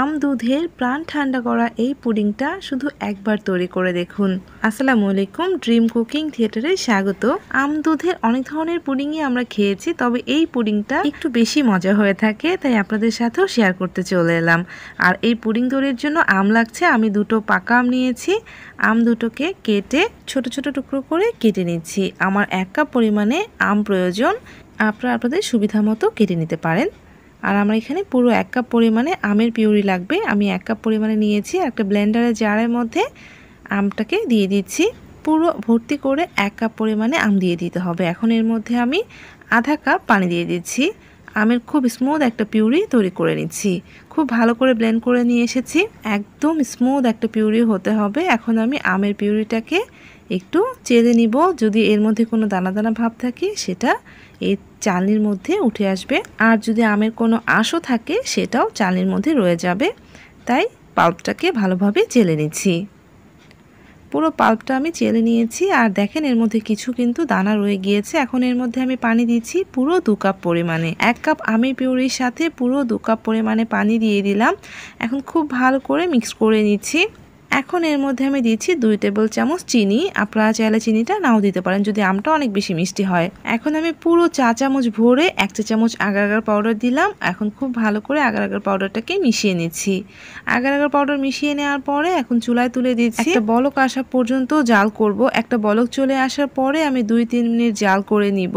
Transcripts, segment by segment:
আম দুধের প্রাণ ঠান্ডা করা এই পুডিংটা শুধু একবার তৈরি করে দেখুন আসসালামু আলাইকুম ড্রিম কুকিং থিয়েটারে স্বাগত আম দুধের অনেক ধরনের পুডিংই আমরা খেয়েছি তবে এই পুডিংটা একটু বেশি মজা হয়ে থাকে তাই আপনাদের সাথেও শেয়ার করতে চলে এলাম আর এই পুডিং তৈরির জন্য আম লাগছে আমি দুটো পাকা আম নিয়েছি আম দুটোকে কেটে ছোট ছোট টুকরো করে কেটে নিচ্ছি আমার এক কাপ পরিমাণে আম প্রয়োজন আপনারা আপনাদের সুবিধা মতো কেটে নিতে পারেন আর আমার এখানে পুরো এক কাপ পরিমাণে আমের পিউরি লাগবে আমি এক কাপ পরিমাণে নিয়েছি একটা ব্লেন্ডারের জারের মধ্যে আমটাকে দিয়ে দিচ্ছি পুরো ভর্তি করে এক কাপ পরিমাণে আম দিয়ে দিতে হবে এখন এর মধ্যে আমি আধা কাপ পানি দিয়ে দিচ্ছি আমের খুব স্মুথ একটা পিউরি তৈরি করে নিচ্ছি খুব ভালো করে ব্লেন্ড করে নিয়ে এসেছি একদম স্মুথ একটা পিউরি হতে হবে এখন আমি আমের পিউরিটাকে একটু চেলে নিব যদি এর মধ্যে কোনো দানা দানা ভাব থাকে সেটা এই চালনির মধ্যে উঠে আসবে আর যদি আমের কোনো আঁশও থাকে সেটাও চালনির মধ্যে রয়ে যাবে তাই পাল্পটাকে ভালোভাবে চেলে নিচ্ছি পুরো পাল্পটা আমি চেলে নিয়েছি আর দেখেন এর মধ্যে কিছু কিন্তু দানা রয়ে গিয়েছে এখন এর মধ্যে আমি পানি দিচ্ছি পুরো দু কাপ পরিমাণে এক কাপ আমি পিউরির সাথে পুরো দু কাপ পরিমাণে পানি দিয়ে দিলাম এখন খুব ভালো করে মিক্স করে নিচ্ছি এখন এর মধ্যে আমি দিচ্ছি দুই টেবিল চামচ চিনি আপনারা চাইলে চিনিটা নাও দিতে পারেন যদি আমটা অনেক বেশি মিষ্টি হয় এখন আমি পুরো চা চামচ ভরে এক চা চামচ আগার আগার পাউডার দিলাম এখন খুব ভালো করে আগার আগার পাউডারটাকে মিশিয়ে নিচ্ছি আগার আগার পাউডার মিশিয়ে নেওয়ার পরে এখন চুলায় তুলে দিচ্ছি একটা বলক আসা পর্যন্ত জাল করব একটা বলক চলে আসার পরে আমি দুই তিন মিনিট জাল করে নিব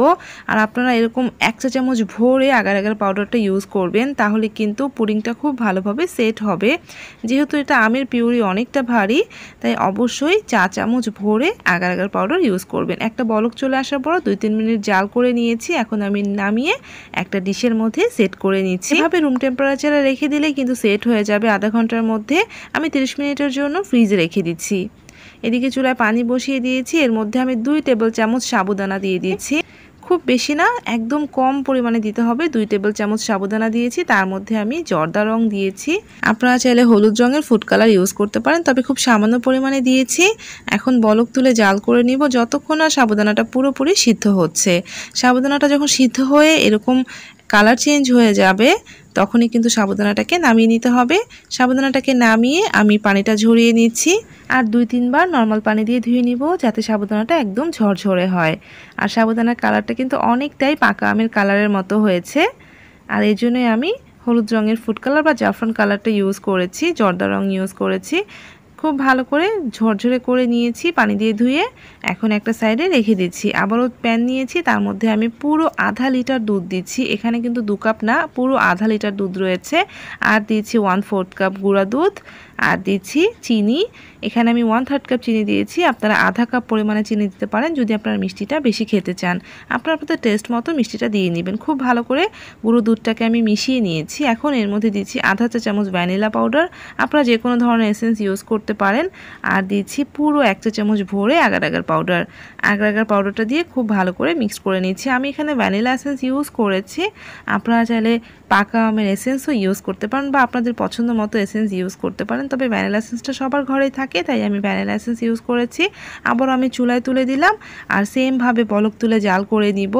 আর আপনারা এরকম এক চা চামচ ভরে আগার আগার পাউডারটা ইউজ করবেন তাহলে কিন্তু পুডিংটা খুব ভালোভাবে সেট হবে যেহেতু এটা আমের পিউরি অনেকটা ভারী তাই অবশ্যই চা চামচ ভরে আগার আগার পাউডার ইউজ করবেন একটা বলক চলে আসার পর দুই তিন মিনিট জাল করে নিয়েছি এখন আমি নামিয়ে একটা ডিশের মধ্যে সেট করে নিচ্ছি এভাবে রুম টেম্পারেচারে রেখে দিলে কিন্তু সেট হয়ে যাবে আধা ঘন্টার মধ্যে আমি 30 মিনিটের জন্য ফ্রিজে রেখে দিচ্ছি এদিকে চুলায় পানি বসিয়ে দিয়েছি এর মধ্যে আমি দুই টেবিল চামচ সাবুদানা দিয়ে দিয়েছি খুব বেশি না একদম কম পরিমাণে দিতে হবে দুই টেবিল চামচ সাবুদানা দিয়েছি তার মধ্যে আমি জর্দা রং দিয়েছি আপনারা চাইলে হলুদ রঙের ফুড কালার ইউজ করতে পারেন তবে খুব সামান্য পরিমাণে দিয়েছি এখন বলক তুলে জাল করে নিব যতক্ষণ না সাবুদানাটা পুরোপুরি সিদ্ধ হচ্ছে সাবুদানাটা যখন সিদ্ধ হয়ে এরকম কালার চেঞ্জ হয়ে যাবে তখনই কিন্তু সাবুদানাটাকে নামিয়ে নিতে হবে সাবুদানাটাকে নামিয়ে আমি পানিটা ঝরিয়ে নিচ্ছি আর দুই তিনবার নর্মাল পানি দিয়ে ধুয়ে নিব যাতে সাবুদানাটা একদম ঝরঝরে হয় আর সাবুদানার কালারটা কিন্তু অনেকটাই পাকা আমের কালারের মতো হয়েছে আর এই জন্যই আমি হলুদ রঙের ফুড কালার বা জাফরান কালারটা ইউজ করেছি জর্দা রং ইউজ করেছি খুব ভালো করে ঝরঝরে করে নিয়েছি পানি দিয়ে ধুয়ে এখন একটা সাইডে রেখে দিচ্ছি আবারও প্যান নিয়েছি তার মধ্যে আমি পুরো আধা লিটার দুধ দিচ্ছি এখানে কিন্তু দু কাপ না পুরো আধা লিটার দুধ রয়েছে আর দিচ্ছি ওয়ান ফোর্থ কাপ গুঁড়া দুধ আর দিচ্ছি চিনি এখানে আমি ওয়ান থার্ড কাপ চিনি দিয়েছি আপনারা আধা কাপ পরিমাণে চিনি দিতে পারেন যদি আপনারা মিষ্টিটা বেশি খেতে চান আপনার আপনাদের টেস্ট মতো মিষ্টিটা দিয়ে নেবেন খুব ভালো করে গুঁড়ো দুধটাকে আমি মিশিয়ে নিয়েছি এখন এর মধ্যে দিচ্ছি আধা চা চামচ ভ্যানিলা পাউডার আপনারা যে কোনো ধরনের এসেন্স ইউজ করতে পারেন আর দিচ্ছি পুরো এক চা চামচ ভরে agar agar powder agar agar পাউডারটা দিয়ে খুব ভালো করে মিক্স করে নিচ্ছি আমি এখানে ভ্যানিলা এসেন্স ইউজ করেছি আপনারা চাইলে পাকা আমের এসেন্সও ইউজ করতে পারেন বা আপনাদের পছন্দ মতো এসেন্স ইউজ করতে পারেন তবে ভ্যানিলা এসেন্সটা সবার ঘরেই থাকে থাকে তাই আমি ভ্যানিলা এসেন্স ইউজ করেছি আবার আমি চুলায় তুলে দিলাম আর সেমভাবে পলক তুলে জাল করে নিব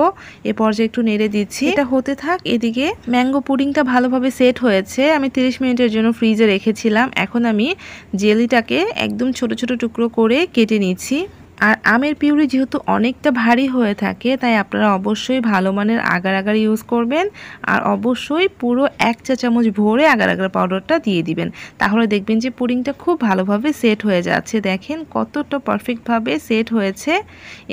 এ পর্যায়ে একটু নেড়ে দিচ্ছি এটা হতে থাক এদিকে ম্যাঙ্গো পুডিংটা ভালোভাবে সেট হয়েছে আমি 30 মিনিটের জন্য ফ্রিজে রেখেছিলাম এখন আমি জেলিটাকে একদম ছোট ছোট টুকরো করে কেটে নিচ্ছি আর আমের পিউরি যেহেতু অনেকটা ভারী হয়ে থাকে তাই আপনারা অবশ্যই ভালো মানের আগার আগার ইউজ করবেন আর অবশ্যই পুরো এক চা চামচ ভরে আগার আগার পাউডারটা দিয়ে দিবেন তাহলে দেখবেন যে পুডিংটা খুব ভালোভাবে সেট হয়ে যাচ্ছে দেখেন কতটা পারফেক্টভাবে সেট হয়েছে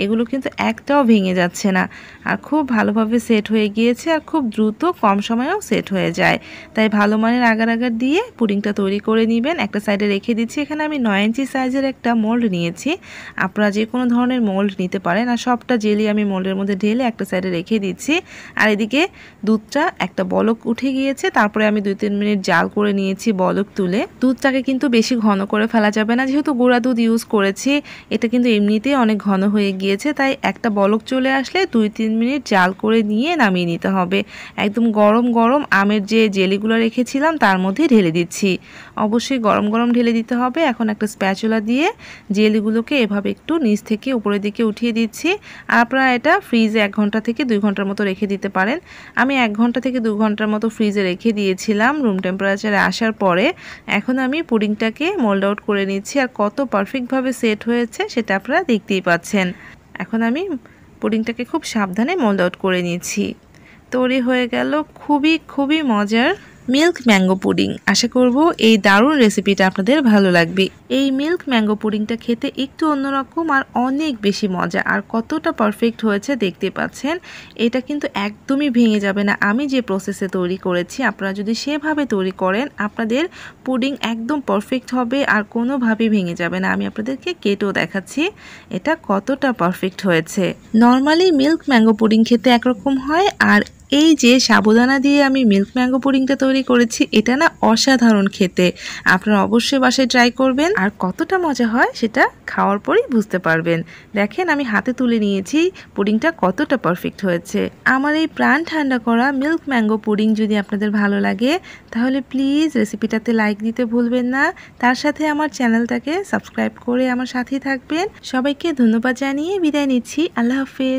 এগুলো কিন্তু একটাও ভেঙে যাচ্ছে না আর খুব ভালোভাবে সেট হয়ে গিয়েছে আর খুব দ্রুত কম সময়েও সেট হয়ে যায় তাই ভালো মানের আগার আগার দিয়ে পুডিংটা তৈরি করে নেবেন একটা সাইডে রেখে দিচ্ছি এখানে আমি নয় ইঞ্চি সাইজের একটা মোল্ড নিয়েছি আপনারা যে কোনো ধরনের মোল্ড নিতে পারেন আর সবটা জেলি আমি মোল্ডের মধ্যে ঢেলে একটা সাইডে রেখে দিচ্ছি আর এদিকে দুধটা একটা বলক উঠে গিয়েছে তারপরে আমি দুই তিন মিনিট জাল করে নিয়েছি বলক তুলে দুধটাকে কিন্তু বেশি ঘন করে ফেলা যাবে না যেহেতু গুঁড়া দুধ ইউজ করেছি এটা কিন্তু এমনিতেই অনেক ঘন হয়ে গিয়েছে তাই একটা বলক চলে আসলে দুই তিন মিনিট জাল করে নিয়ে নামিয়ে নিতে হবে একদম গরম গরম আমের যে জেলিগুলো রেখেছিলাম তার মধ্যে ঢেলে দিচ্ছি অবশ্যই গরম গরম ঢেলে দিতে হবে এখন একটা স্প্যাচুলা দিয়ে জেলগুলোকে এভাবে একটু নিচ থেকে উপরের দিকে উঠিয়ে দিচ্ছি আর আপনারা এটা ফ্রিজে এক ঘন্টা থেকে দুই ঘন্টার মতো রেখে দিতে পারেন আমি এক ঘন্টা থেকে দু ঘন্টার মতো ফ্রিজে রেখে দিয়েছিলাম রুম টেম্পারেচারে আসার পরে এখন আমি পুডিংটাকে মোল্ড আউট করে নিচ্ছি আর কত পারফেক্টভাবে সেট হয়েছে সেটা আপনারা দেখতেই পাচ্ছেন এখন আমি পুডিংটাকে খুব সাবধানে মোল্ড আউট করে নিয়েছি তৈরি হয়ে গেল খুবই খুবই মজার মিল্ক ম্যাঙ্গো পুডিং আশা করব এই দারুণ রেসিপিটা আপনাদের ভালো লাগবে এই মিল্ক ম্যাঙ্গো পুডিংটা খেতে একটু অন্যরকম আর অনেক বেশি মজা আর কতটা পারফেক্ট হয়েছে দেখতে পাচ্ছেন এটা কিন্তু একদমই ভেঙে যাবে না আমি যে প্রসেসে তৈরি করেছি আপনারা যদি সেভাবে তৈরি করেন আপনাদের পুডিং একদম পারফেক্ট হবে আর কোনোভাবেই ভেঙে যাবে না আমি আপনাদেরকে কেটেও দেখাচ্ছি এটা কতটা পারফেক্ট হয়েছে নর্মালি মিল্ক ম্যাঙ্গো পুডিং খেতে একরকম হয় আর এই যে সাবুদানা দিয়ে আমি মিল্ক ম্যাঙ্গো পুডিংটা তৈরি করেছি এটা না অসাধারণ খেতে আপনারা অবশ্যই বাসায় ট্রাই করবেন আর কতটা মজা হয় সেটা খাওয়ার পরেই বুঝতে পারবেন দেখেন আমি হাতে তুলে নিয়েছি পুডিংটা কতটা পারফেক্ট হয়েছে আমার এই প্রাণ ঠান্ডা করা মিল্ক ম্যাঙ্গো পুডিং যদি আপনাদের ভালো লাগে তাহলে প্লিজ রেসিপিটাতে লাইক দিতে ভুলবেন না তার সাথে আমার চ্যানেলটাকে সাবস্ক্রাইব করে আমার সাথেই থাকবেন সবাইকে ধন্যবাদ জানিয়ে বিদায় নিচ্ছি আল্লাহ হাফেজ